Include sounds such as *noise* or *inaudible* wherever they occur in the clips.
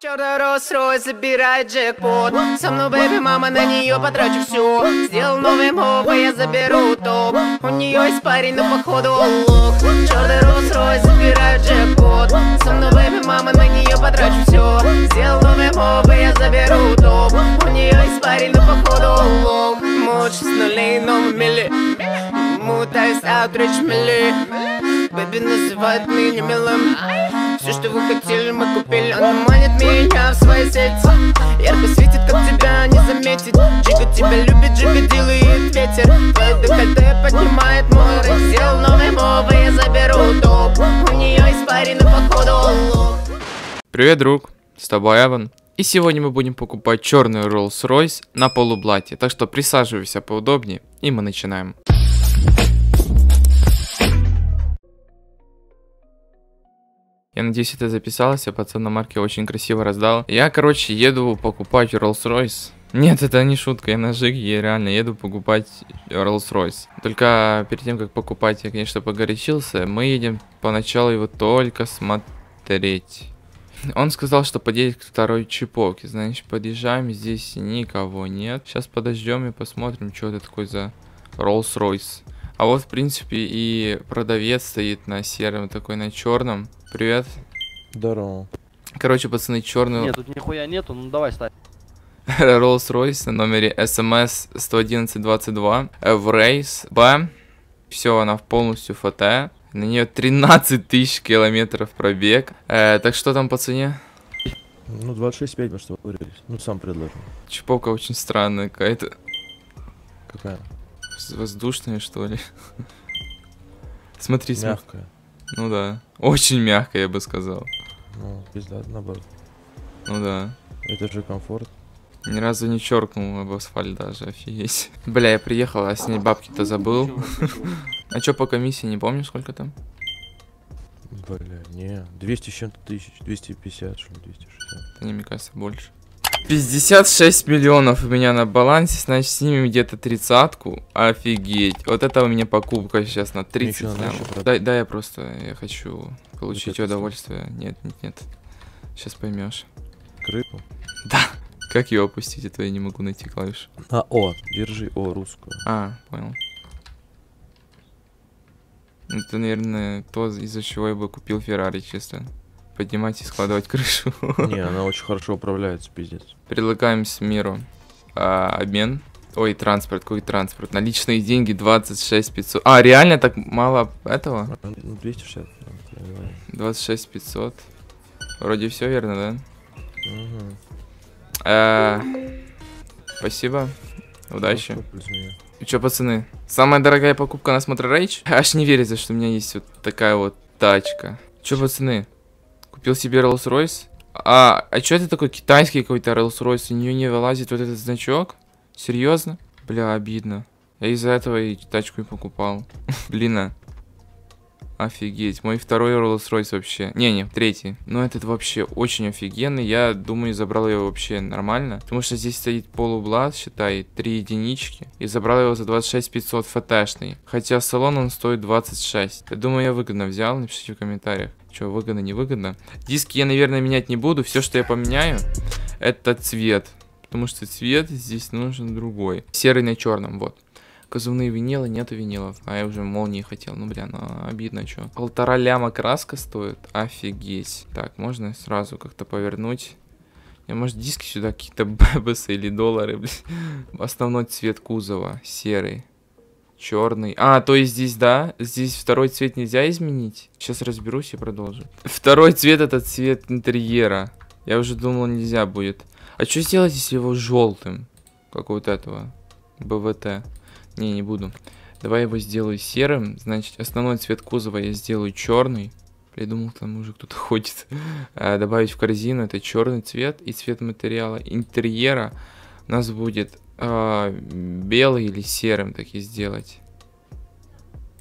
Чёрный Рос-Рой забирает джекпот Со мной бэби, мама, на нее потрачу всю Сделал новый мов, я заберу топ У нее есть парень, но походу он лох Черный Рос-Рой забирает джекпот Со мной бэби, мама, на нее потрачу все Сделал новый мов, я заберу топ У нее есть парень, но походу он лох Мочь с нулей, но мы мили Мутаюсь, аутрич мили Бэби называют меня милым все, что вы хотели, мы купили Он манит меня в свои сети Ярко светит, как тебя не заметить Джига тебя любит, Джига делает ветер Твое декольте поднимает мой рэп Сделал новый я заберу топ У нее испарина походу Привет, друг, с тобой Эван. И сегодня мы будем покупать черный Rolls-Royce на полублате, так что присаживайся поудобнее и мы начинаем. Я надеюсь, это записалось. Я а пацан на марке очень красиво раздал. Я, короче, еду покупать Rolls-Royce. Нет, это не шутка, я на Жиге я реально еду покупать Rolls-Royce. Только перед тем, как покупать, я, конечно, погорячился. Мы едем поначалу его только смотреть. Он сказал, что подъедет к второй чипоке. Значит, подъезжаем, здесь никого нет. Сейчас подождем и посмотрим, что это такое за Rolls-Royce. А вот, в принципе, и продавец стоит на сером, такой на черном. Привет. Здорово. Короче, пацаны, черный... Нет, тут нихуя нету, ну давай ставь. Rolls-Royce *laughs* на номере SMS 11122 эм э, в рейс Б. Все, она полностью ФТ. На нее 13 тысяч километров пробег. Э, так что там по цене? Ну, 26,5, может, что Ну, сам предложил. Чиповка очень странная какая-то. Какая? -то. какая? воздушная, что ли. *laughs* Смотри, Мягкая. Ну да. Очень мягкая, я бы сказал. Ну, пизда, наоборот. Ну да. Это же комфорт. Ни разу не черкнул об асфальт даже, офигеть. *laughs* Бля, я приехал, а с ней бабки-то забыл. *laughs* А чё по комиссии, не помню, сколько там? Бля, не, 200 с чем-то тысяч, 250, что ли, 260. Да мне кажется, больше. 56 миллионов у меня на балансе, значит снимем где-то тридцатку. Офигеть. Вот это у меня покупка сейчас на 30. Да, да, я просто, я хочу получить удовольствие. Нет, нет, нет. Сейчас поймешь. Крыпу? Да. *laughs* Как ее опустить? Это я не могу найти клавишу. А, о, держи, о, русскую. А, понял. Это, наверное, то, из-за чего я бы купил Феррари, честно поднимать и складывать *laughs* крышу. Не, она очень хорошо управляется, пиздец. Предлагаем с миру а, обмен. Ой, транспорт, какой транспорт? Наличные деньги 26 500. А, реально так мало этого? 260. 26 500. Вроде все верно, да? Угу. А, спасибо. Удачи. И чё, пацаны, самая дорогая покупка на Смотрорейдж? Аж не верится, что у меня есть вот такая вот тачка. Че, пацаны, Купил себе Rolls-Royce. А, а что это такой китайский какой-то Rolls-Royce? У нее не вылазит вот этот значок? Серьезно? Бля, обидно. Я из-за этого и тачку и покупал. *laughs* Блин, а. Офигеть, мой второй Rolls-Royce вообще. Не-не, третий. Но ну, этот вообще очень офигенный. Я думаю, забрал его вообще нормально. Потому что здесь стоит полублаз, считай, 3 единички. И забрал его за 26 500 фтшный. Хотя салон он стоит 26. Я думаю, я выгодно взял. Напишите в комментариях. Что, выгодно, не выгодно. Диски я, наверное, менять не буду. Все, что я поменяю, это цвет. Потому что цвет здесь нужен другой. Серый на черном, вот. Казумные винилы, нету винилов. А я уже молнии хотел. Ну, бля, ну, а обидно, что. Полтора ляма краска стоит? Офигеть. Так, можно сразу как-то повернуть. Я, может, диски сюда какие-то *laughs* бэбесы или доллары, блядь. Основной цвет кузова. Серый. Черный. А, то есть здесь, да? Здесь второй цвет нельзя изменить? Сейчас разберусь и продолжу. Второй цвет это цвет интерьера. Я уже думал, нельзя будет. А что сделать, если его желтым? Как вот этого. БВТ. Не, не буду. Давай его сделаю серым. Значит, основной цвет кузова я сделаю черный. Придумал, там уже кто-то *laughs* хочет а, Добавить в корзину это черный цвет и цвет материала интерьера. У нас будет э, белый или серым так и сделать.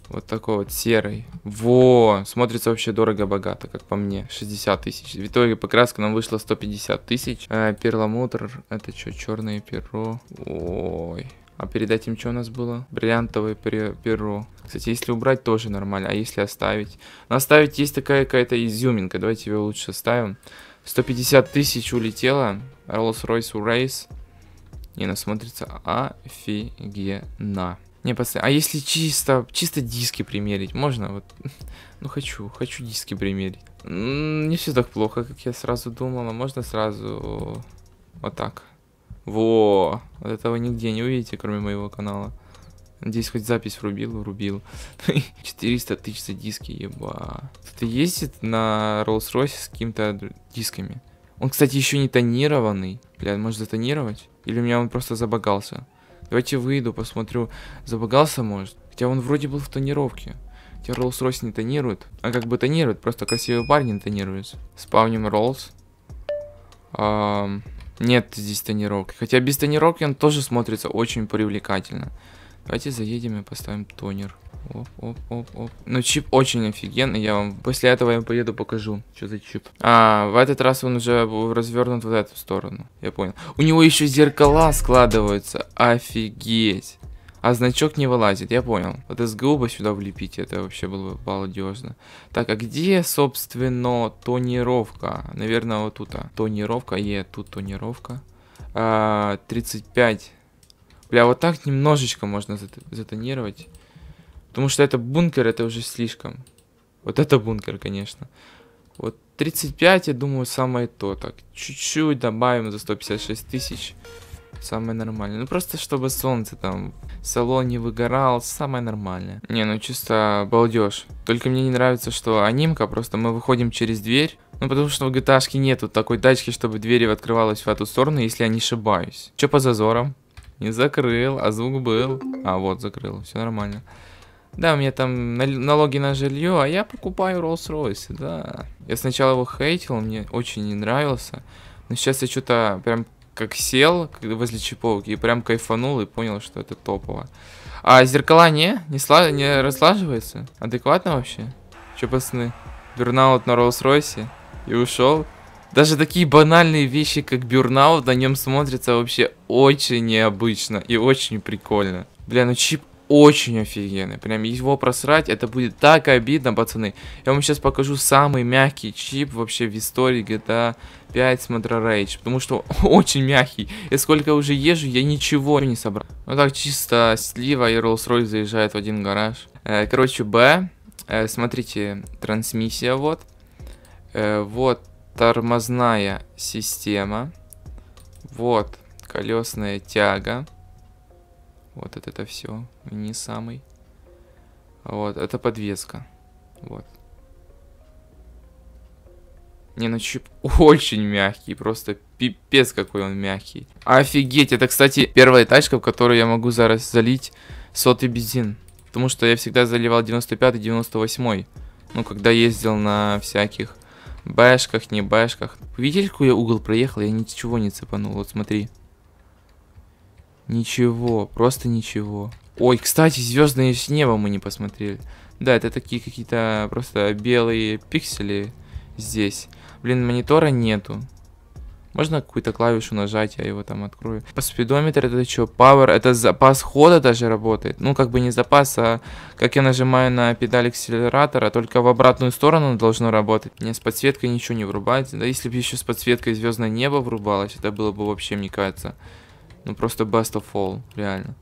Вот такой вот серый. Во! Смотрится вообще дорого-богато, как по мне. 60 тысяч. В итоге покраска нам вышла 150 тысяч. Э, перламутр. Это что, черное перо? Ой. А перед этим что у нас было? Бриллиантовое перо. Кстати, если убрать, тоже нормально. А если оставить? Но ну, оставить есть такая какая-то изюминка. Давайте ее лучше оставим. 150 тысяч улетело. Rolls-Royce Race. Не, она смотрится офигенно. Не, пацаны, а если чисто, чисто диски примерить, можно? Вот, *laughs* ну хочу, хочу диски примерить. Не все так плохо, как я сразу думала. Можно сразу вот так. Во, этого нигде не увидите, кроме моего канала. Надеюсь, хоть запись врубил, врубил. 400 *laughs* тысяч за диски, еба. Кто-то ездит на Rolls-Royce с какими-то дисками. Он, кстати, еще не тонированный. Бля, может затонировать? Или у меня он просто забогался. Давайте выйду, посмотрю. Забогался, может? Хотя он вроде был в тонировке. Хотя Rolls-Royce не тонирует. А как бы тонирует, просто красивый парень тонируются. Спавним Rolls. Эм... Нет здесь тонировки. Хотя без тонировки он тоже смотрится очень привлекательно. Давайте заедем и поставим тонер. Оп, оп, оп, оп. Ну, чип очень офигенный. Я вам после этого я поеду покажу, что за чип. А, в этот раз он уже развернут в эту сторону. Я понял. У него еще зеркала складываются. Офигеть. А значок не вылазит, я понял. Вот СГУ бы сюда влепить, это вообще было бы балдежно. Так, а где, собственно, тонировка? Наверное, вот тут. -то. Тонировка, е, тут тонировка. А, 35. Бля, вот так немножечко можно затонировать. Потому что это бункер, это уже слишком. Вот это бункер, конечно. Вот 35, я думаю, самое то. Так, чуть-чуть добавим за 156 тысяч. Самое нормальное. Ну просто чтобы солнце там, салон не выгорал, самое нормальное. Не, ну чисто балдеж. Только мне не нравится, что анимка, просто мы выходим через дверь, ну, потому что в gta нету такой тачки, чтобы двери открывалась в эту сторону, если я не ошибаюсь. Чё по зазорам? Не закрыл, а звук был. А, вот, закрыл, все нормально. Да, у меня там налоги на жилье, а я покупаю Rolls-Royce, да. Я сначала его хейтил, мне очень не нравился. Но сейчас я что-то прям как сел возле чиповки и прям кайфанул и понял, что это топово. А зеркала не? Не, сла... не разлаживается? Адекватно вообще? Че, пацаны? Бюрнаут на Роллс-Ройсе и ушел? Даже такие банальные вещи, как бюрнаут, на нем смотрится вообще очень необычно и очень прикольно. Бля, ну чип очень офигенный. Прям его просрать, это будет так обидно, пацаны. Я вам сейчас покажу самый мягкий чип вообще в истории GTA 5 с Rage, потому что *laughs* очень мягкий. И сколько уже езжу, я ничего не собрал. Ну так, чисто слива и Rolls-Royce заезжает в один гараж. Э, короче, Б. Э, смотрите, трансмиссия вот. Э, вот тормозная система. Вот колесная тяга. Вот это, это все. Не самый. Вот, это подвеска. Вот. Не, ну чип очень мягкий, просто пипец какой он мягкий. Офигеть, это, кстати, первая тачка, в которую я могу зараз залить сотый бензин. Потому что я всегда заливал 95-98. Ну, когда ездил на всяких бэшках, не бэшках. Видишь, какой я угол проехал? Я ничего не цепанул, вот смотри. Ничего, просто ничего. Ой, кстати, звездное с неба мы не посмотрели. Да, это такие какие-то просто белые пиксели здесь. Блин, монитора нету. Можно какую-то клавишу нажать, я его там открою. По спидометр это что? Power, это запас хода даже работает. Ну, как бы не запас, а как я нажимаю на педаль акселератора, только в обратную сторону должно работать. Мне с подсветкой ничего не врубается. Да если бы еще с подсветкой звездное небо врубалось, это было бы вообще, мне кажется, ну просто best of all, реально.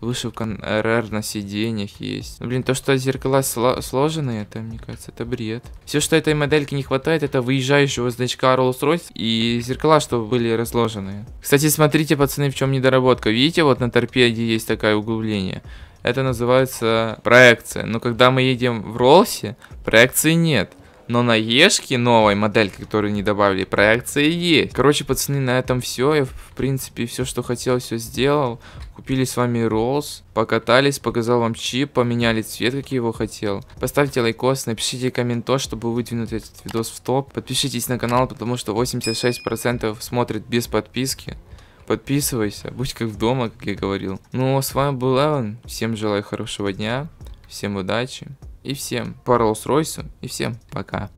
Вышивка РР на сиденьях есть. Ну, блин, то, что зеркала сло сложены, это, мне кажется, это бред. Все, что этой модельки не хватает, это выезжающего значка Rolls-Royce и зеркала, чтобы были разложены. Кстати, смотрите, пацаны, в чем недоработка. Видите, вот на торпеде есть такое углубление. Это называется проекция. Но когда мы едем в Роллсе, проекции нет. Но на Ешке новой модельке, которую не добавили, проекция есть. Короче, пацаны, на этом все. Я, в принципе, все, что хотел, все сделал. Купили с вами Rolls, покатались, показал вам чип, поменяли цвет, как я его хотел. Поставьте лайкос, напишите коммент, то, чтобы выдвинуть этот видос в топ. Подпишитесь на канал, потому что 86% смотрит без подписки. Подписывайся, будь как дома, как я говорил. Ну, а с вами был Эван. Всем желаю хорошего дня, всем удачи и всем по Rolls-Royce, и всем пока.